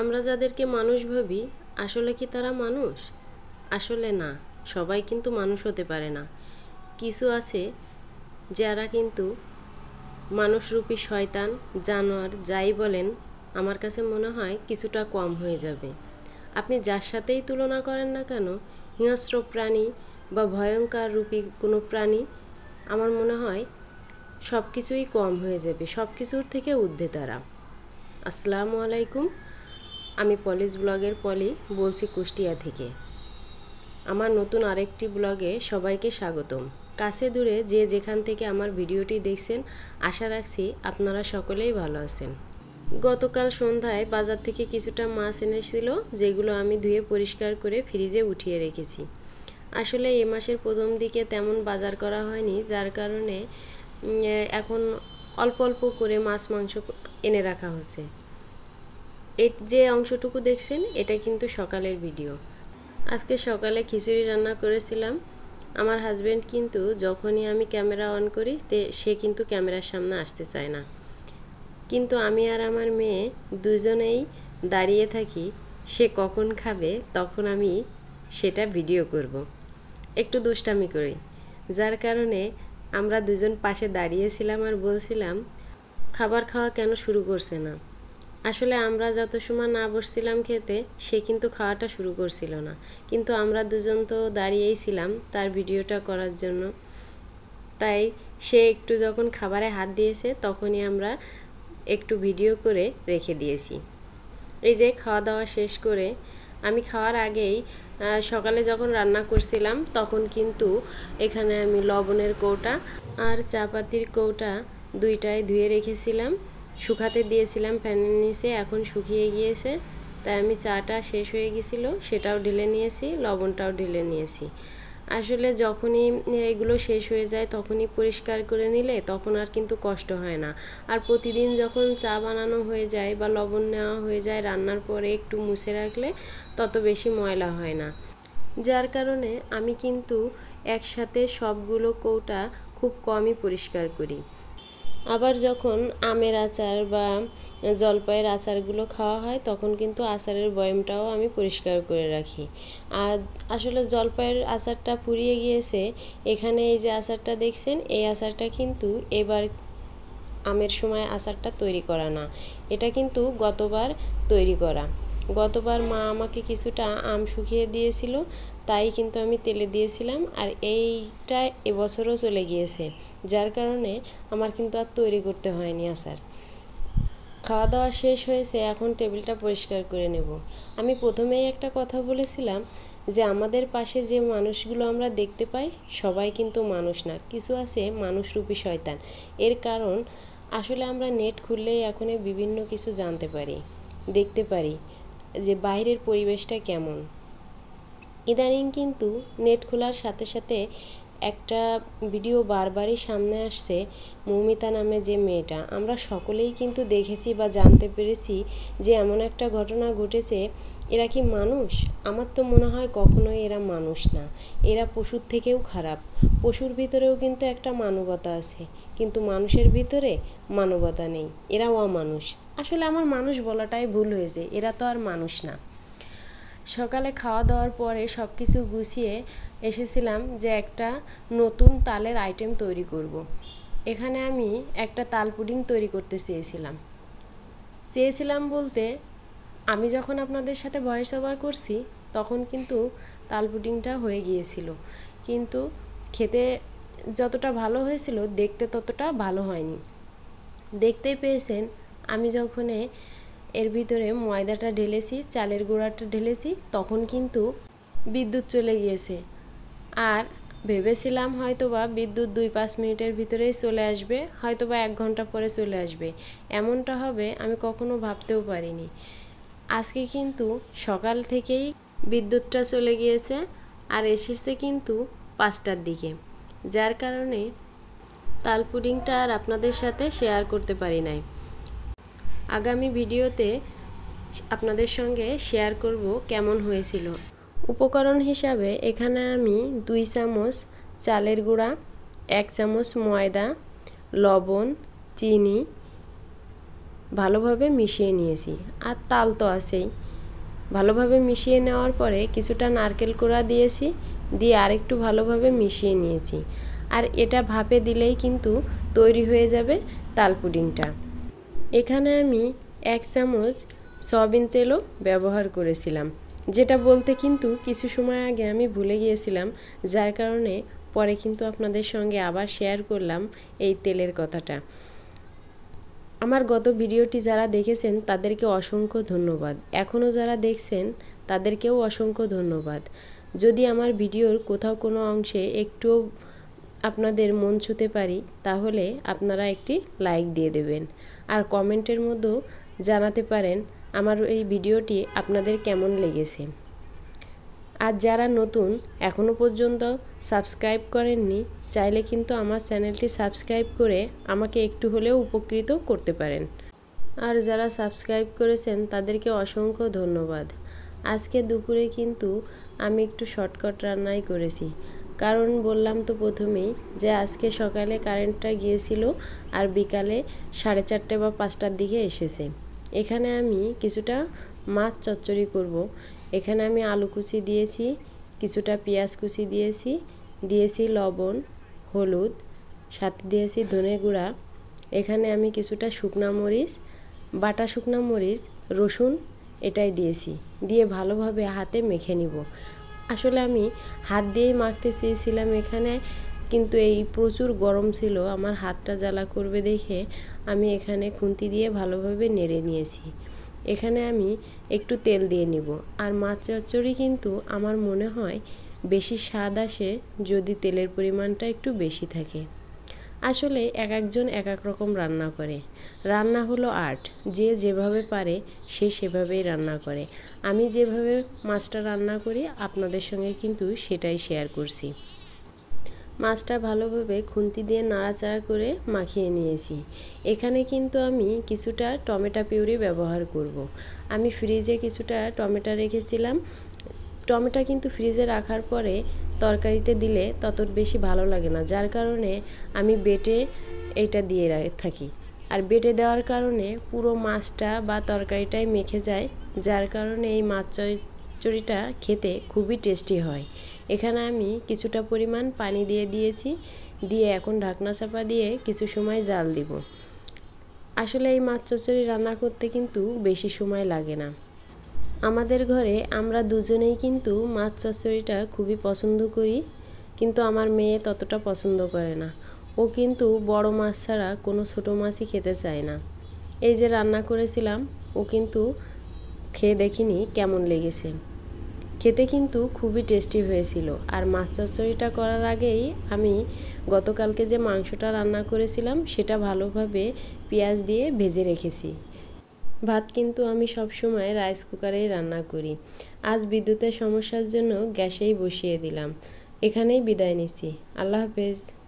আমরা যাদেরকে মানুষ ভাবি আসলে কি তারা মানুষ আসলে না সবাই কিন্তু মানুষ হতে পারে না কিছু আছে যারা কিন্তু মানুষরূপী শয়তান জানোয়ার যাই বলেন আমার কাছে মনে হয় কিছুটা কম হয়ে যাবে আপনি যার সাথেই তুলনা করেন না কেন হিংস্র প্রাণী বা ভয়ঙ্কর রূপী কোনো প্রাণী আমার মনে হয় সব কিছুই কম হয়ে যাবে সব কিছুর থেকে উদ্ধে তারা আসসালামু আলাইকুম আমি পলিশ ব্লগের পলি বলছি কুষ্টিয়া থেকে আমার নতুন আরেকটি ব্লগে সবাইকে স্বাগতম কাছে দূরে যে যেখান থেকে আমার ভিডিওটি দেখছেন আশা রাখছি আপনারা সকলেই ভালো আছেন গতকাল সন্ধ্যায় বাজার থেকে কিছুটা মাছ এনেছিল যেগুলো আমি ধুয়ে পরিষ্কার করে ফ্রিজে উঠিয়ে রেখেছি আসলে এ মাসের প্রথম দিকে তেমন বাজার করা হয়নি যার কারণে এখন অল্প অল্প করে মাছ মাংস এনে রাখা হচ্ছে এর যে অংশটুকু দেখছেন এটা কিন্তু সকালের ভিডিও আজকে সকালে খিচুড়ি রান্না করেছিলাম আমার হাজব্যান্ড কিন্তু যখনই আমি ক্যামেরা অন করি তে সে কিন্তু ক্যামেরার সামনে আসতে চায় না কিন্তু আমি আর আমার মেয়ে দুজনেই দাঁড়িয়ে থাকি সে কখন খাবে তখন আমি সেটা ভিডিও করব। একটু দুষ্টামি করি যার কারণে আমরা দুজন পাশে দাঁড়িয়েছিলাম আর বলছিলাম খাবার খাওয়া কেন শুরু করছে না আসলে আমরা যত সময় না বসছিলাম খেতে সে কিন্তু খাওয়াটা শুরু করছিল না কিন্তু আমরা দুজন তো দাঁড়িয়েই ছিলাম তার ভিডিওটা করার জন্য তাই সে একটু যখন খাবারে হাত দিয়েছে তখনই আমরা একটু ভিডিও করে রেখে দিয়েছি এই যে খাওয়া দাওয়া শেষ করে আমি খাওয়ার আগেই সকালে যখন রান্না করছিলাম তখন কিন্তু এখানে আমি লবণের কৌটা আর চাপাতির কৌটা দুইটাই ধুয়ে রেখেছিলাম শুকাতে দিয়েছিলাম ফ্যানের নিচে এখন শুকিয়ে গিয়েছে তাই আমি চাটা শেষ হয়ে গেছিলো সেটাও ঢেলে নিয়েছি লবণটাও ঢেলে নিয়েছি আসলে যখনই এগুলো শেষ হয়ে যায় তখনই পরিষ্কার করে নিলে তখন আর কিন্তু কষ্ট হয় না আর প্রতিদিন যখন চা বানানো হয়ে যায় বা লবণ নেওয়া হয়ে যায় রান্নার পরে একটু মুছে রাখলে তত বেশি ময়লা হয় না যার কারণে আমি কিন্তু একসাথে সবগুলো কৌটা খুব কমই পরিষ্কার করি আবার যখন আমের আচার বা জলপাইয়ের আচারগুলো খাওয়া হয় তখন কিন্তু আচারের বয়মটাও আমি পরিষ্কার করে রাখি আর আসলে জলপাইয়ের আচারটা পুড়িয়ে গিয়েছে এখানে এই যে আচারটা দেখছেন এই আচারটা কিন্তু এবার আমের সময় আচারটা তৈরি করা না এটা কিন্তু গতবার তৈরি করা গতবার মা আমাকে কিছুটা আম শুকিয়ে দিয়েছিল তাই কিন্তু আমি তেলে দিয়েছিলাম আর এইটা এবছরও চলে গিয়েছে যার কারণে আমার কিন্তু আর তৈরি করতে হয়নি আসার খাওয়া দাওয়া শেষ হয়েছে এখন টেবিলটা পরিষ্কার করে নেব আমি প্রথমেই একটা কথা বলেছিলাম যে আমাদের পাশে যে মানুষগুলো আমরা দেখতে পাই সবাই কিন্তু মানুষ না কিছু আছে মানুষরূপী শয়তান এর কারণ আসলে আমরা নেট খুললেই এখন বিভিন্ন কিছু জানতে পারি দেখতে পারি যে বাইরের পরিবেশটা কেমন ইদানিং কিন্তু নেট খোলার সাথে সাথে একটা ভিডিও বারবারই সামনে আসছে মৌমিতা নামে যে মেয়েটা আমরা সকলেই কিন্তু দেখেছি বা জানতে পেরেছি যে এমন একটা ঘটনা ঘটেছে এরা কি মানুষ আমার তো মনে হয় কখনোই এরা মানুষ না এরা পশুর থেকেও খারাপ পশুর ভিতরেও কিন্তু একটা মানবতা আছে কিন্তু মানুষের ভিতরে মানবতা নেই এরাও অমানুষ আসলে আমার মানুষ বলাটাই ভুল হয়েছে এরা তো আর মানুষ না সকালে খাওয়া দাওয়ার পরে সব কিছু গুছিয়ে এসেছিলাম যে একটা নতুন তালের আইটেম তৈরি করব। এখানে আমি একটা তাল পুডিং তৈরি করতে চেয়েছিলাম চেয়েছিলাম বলতে আমি যখন আপনাদের সাথে ভয়েস ওভার করছি তখন কিন্তু তাল পুডিংটা হয়ে গিয়েছিল কিন্তু খেতে যতটা ভালো হয়েছিল দেখতে ততটা ভালো হয়নি দেখতেই পেয়েছেন আমি যখন এর ভিতরে ময়দাটা ঢেলেছি চালের গুঁড়াটা ঢেলেছি তখন কিন্তু বিদ্যুৎ চলে গিয়েছে আর ভেবেছিলাম হয়তোবা বিদ্যুৎ দুই পাঁচ মিনিটের ভিতরেই চলে আসবে হয়তোবা এক ঘন্টা পরে চলে আসবে এমনটা হবে আমি কখনো ভাবতেও পারিনি আজকে কিন্তু সকাল থেকেই বিদ্যুৎটা চলে গিয়েছে আর এসেছে কিন্তু পাঁচটার দিকে যার কারণে তাল পুডিংটা আর আপনাদের সাথে শেয়ার করতে পারি নাই আগামী ভিডিওতে আপনাদের সঙ্গে শেয়ার করব কেমন হয়েছিল উপকরণ হিসাবে এখানে আমি দুই চামচ চালের গুঁড়া এক চামচ ময়দা লবণ চিনি ভালোভাবে মিশিয়ে নিয়েছি আর তাল তো আছেই ভালোভাবে মিশিয়ে নেওয়ার পরে কিছুটা নারকেল কোড়া দিয়েছি দিয়ে আরেকটু ভালোভাবে মিশিয়ে নিয়েছি আর এটা ভাপে দিলেই কিন্তু তৈরি হয়ে যাবে তাল পুডিংটা এখানে আমি এক চামচ সয়াবিন তেলও ব্যবহার করেছিলাম যেটা বলতে কিন্তু কিছু সময় আগে আমি ভুলে গিয়েছিলাম যার কারণে পরে কিন্তু আপনাদের সঙ্গে আবার শেয়ার করলাম এই তেলের কথাটা আমার গত ভিডিওটি যারা দেখেছেন তাদেরকে অসংখ্য ধন্যবাদ এখনও যারা দেখছেন তাদেরকেও অসংখ্য ধন্যবাদ যদি আমার ভিডিওর কোথাও কোনো অংশে একটুও আপনাদের মন ছুতে পারি তাহলে আপনারা একটি লাইক দিয়ে দেবেন আর কমেন্টের মধ্যেও জানাতে পারেন আমার এই ভিডিওটি আপনাদের কেমন লেগেছে আর যারা নতুন এখনও পর্যন্ত সাবস্ক্রাইব করেননি চাইলে কিন্তু আমার চ্যানেলটি সাবস্ক্রাইব করে আমাকে একটু হলেও উপকৃত করতে পারেন আর যারা সাবস্ক্রাইব করেছেন তাদেরকে অসংখ্য ধন্যবাদ আজকে দুপুরে কিন্তু আমি একটু শর্টকাট রান্নাই করেছি কারণ বললাম তো প্রথমেই যে আজকে সকালে কারেন্টটা গিয়েছিল আর বিকালে সাড়ে চারটে বা পাঁচটার দিকে এসেছে এখানে আমি কিছুটা মাছ চচ্চড়ি করব। এখানে আমি আলু কুচি দিয়েছি কিছুটা পেঁয়াজ কুচি দিয়েছি দিয়েছি লবণ হলুদ সাথে দিয়েছি ধনে গুঁড়া এখানে আমি কিছুটা শুকনা মরিচ বাটা শুকনা মরিচ রসুন এটাই দিয়েছি দিয়ে ভালোভাবে হাতে মেখে নিব আসলে আমি হাত দিয়েই মাখতে চেয়েছিলাম এখানে কিন্তু এই প্রচুর গরম ছিল আমার হাতটা জ্বালা করবে দেখে আমি এখানে খুন্তি দিয়ে ভালোভাবে নেড়ে নিয়েছি এখানে আমি একটু তেল দিয়ে নিব আর মাছ চচ্চড়ি কিন্তু আমার মনে হয় বেশি স্বাদ আসে যদি তেলের পরিমাণটা একটু বেশি থাকে আসলে এক একজন এক এক রকম রান্না করে রান্না হলো আর্ট যে যেভাবে পারে সে সেভাবেই রান্না করে আমি যেভাবে মাছটা রান্না করি আপনাদের সঙ্গে কিন্তু সেটাই শেয়ার করছি মাছটা ভালোভাবে খুন্তি দিয়ে নাড়াচাড়া করে মাখিয়ে নিয়েছি এখানে কিন্তু আমি কিছুটা টমেটো পিউরি ব্যবহার করব। আমি ফ্রিজে কিছুটা টমেটো রেখেছিলাম টমেটো কিন্তু ফ্রিজে রাখার পরে তরকারিতে দিলে তত বেশি ভালো লাগে না যার কারণে আমি বেটে এটা দিয়ে থাকি আর বেটে দেওয়ার কারণে পুরো মাছটা বা তরকারিটাই মেখে যায় যার কারণে এই মাছ চচড়িটা খেতে খুবই টেস্টি হয় এখানে আমি কিছুটা পরিমাণ পানি দিয়ে দিয়েছি দিয়ে এখন ঢাকনা চাপা দিয়ে কিছু সময় জাল দিব আসলে এই মাছ চচড়ি রান্না করতে কিন্তু বেশি সময় লাগে না আমাদের ঘরে আমরা দুজনেই কিন্তু মাছ চচ্চড়িটা খুবই পছন্দ করি কিন্তু আমার মেয়ে ততটা পছন্দ করে না ও কিন্তু বড় মাছ ছাড়া কোনো ছোটো মাছই খেতে চায় না এই যে রান্না করেছিলাম ও কিন্তু খেয়ে দেখিনি কেমন লেগেছে খেতে কিন্তু খুবই টেস্টি হয়েছিল আর মাছ চচ্চড়িটা করার আগেই আমি গতকালকে যে মাংসটা রান্না করেছিলাম সেটা ভালোভাবে পেঁয়াজ দিয়ে ভেজে রেখেছি ভাত কিন্তু আমি সবসময় রাইস কুকারেই রান্না করি আজ বিদ্যুতের সমস্যার জন্য গ্যাসেই বসিয়ে দিলাম এখানেই বিদায় নিচ্ছি আল্লাহ হাফেজ